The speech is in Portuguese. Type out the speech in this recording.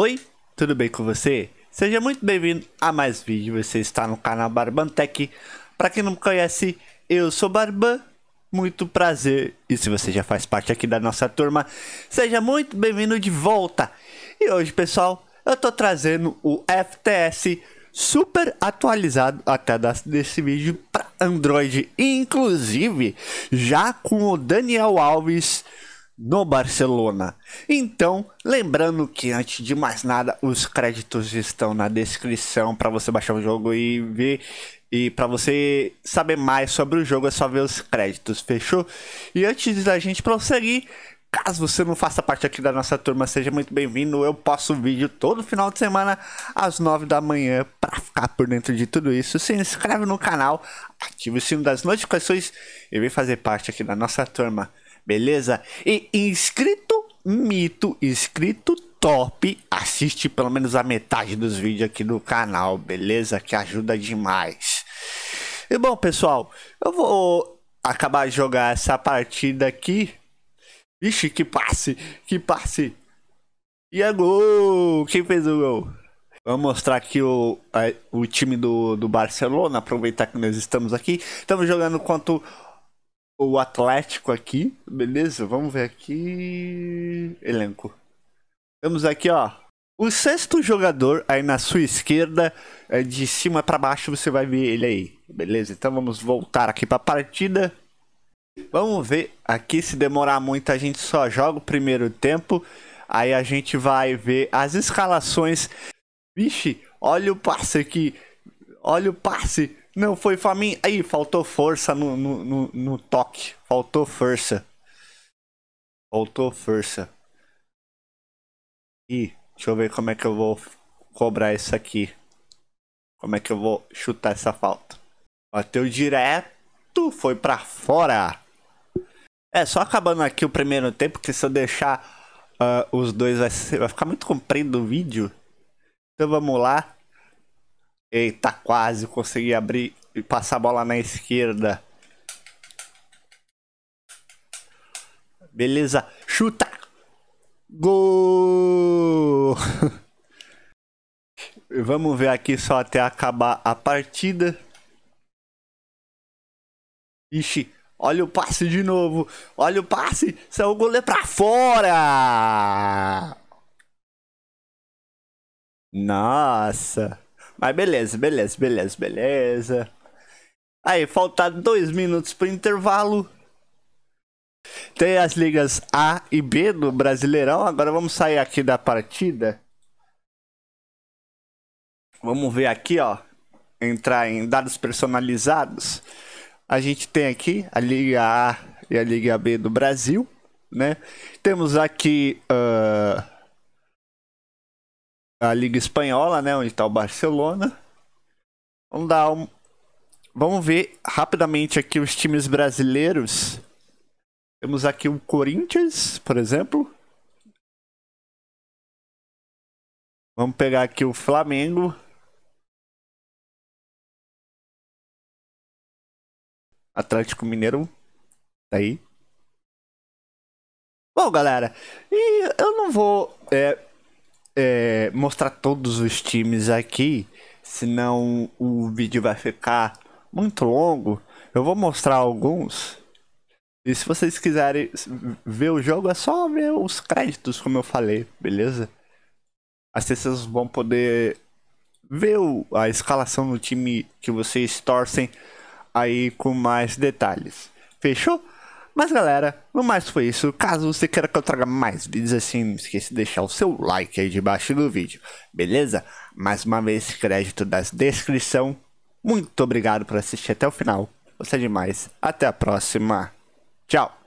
Oi, tudo bem com você? Seja muito bem-vindo a mais vídeo, você está no canal Barbantec. Para quem não me conhece, eu sou Barban, muito prazer. E se você já faz parte aqui da nossa turma, seja muito bem-vindo de volta. E hoje, pessoal, eu tô trazendo o FTS super atualizado até desse vídeo para Android, inclusive já com o Daniel Alves no Barcelona. Então, lembrando que antes de mais nada, os créditos estão na descrição para você baixar o jogo e ver e para você saber mais sobre o jogo é só ver os créditos, fechou? E antes da gente prosseguir, Caso você não faça parte aqui da nossa turma, seja muito bem-vindo. Eu posto vídeo todo final de semana às 9 da manhã. Para ficar por dentro de tudo isso, se inscreve no canal, ative o sino das notificações e vem fazer parte aqui da nossa turma beleza? E inscrito mito, inscrito top, assiste pelo menos a metade dos vídeos aqui do canal, beleza? Que ajuda demais. E bom, pessoal, eu vou acabar de jogar essa partida aqui. Vixe, que passe, que passe. E é gol! Quem fez o gol? Vou mostrar aqui o, o time do, do Barcelona, aproveitar que nós estamos aqui. Estamos jogando contra o Atlético aqui, beleza? Vamos ver aqui. Elenco. Temos aqui, ó. O sexto jogador aí na sua esquerda, eh, de cima para baixo você vai ver ele aí, beleza? Então vamos voltar aqui para a partida. Vamos ver aqui se demorar muito a gente só joga o primeiro tempo. Aí a gente vai ver as escalações. Vixe, olha o passe aqui. Olha o passe não foi faminto. Aí, faltou força no, no, no, no toque. Faltou força. Faltou força. E deixa eu ver como é que eu vou cobrar isso aqui. Como é que eu vou chutar essa falta? Bateu direto, foi para fora. É, só acabando aqui o primeiro tempo, porque se eu deixar uh, os dois vai, ser, vai ficar muito comprido o vídeo. Então vamos lá. Eita, quase consegui abrir e passar a bola na esquerda. Beleza, chuta! Gol! Vamos ver aqui só até acabar a partida. Ixi, olha o passe de novo. Olha o passe, saiu o goleiro pra fora! Nossa! Mas beleza, beleza, beleza, beleza. Aí, faltar dois minutos pro intervalo. Tem as ligas A e B do Brasileirão. Agora vamos sair aqui da partida. Vamos ver aqui, ó. Entrar em dados personalizados. A gente tem aqui a Liga A e a Liga B do Brasil, né? Temos aqui. Uh a Liga Espanhola, né? Onde está o Barcelona. Vamos dar um... Vamos ver rapidamente aqui os times brasileiros. Temos aqui o Corinthians, por exemplo. Vamos pegar aqui o Flamengo. Atlético Mineiro. Tá aí. Bom, galera, e eu não vou é, é, mostrar todos os times aqui, senão o vídeo vai ficar muito longo. Eu vou mostrar alguns. E se vocês quiserem ver o jogo, é só ver os créditos, como eu falei, beleza? As pessoas vão poder ver a escalação do time que vocês torcem aí com mais detalhes. Fechou? Mas galera, no mais foi isso. Caso você queira que eu traga mais vídeos assim, não esqueça de deixar o seu like aí debaixo do vídeo, beleza? Mais uma vez, crédito da descrição. Muito obrigado por assistir até o final. Você é demais. Até a próxima. Tchau.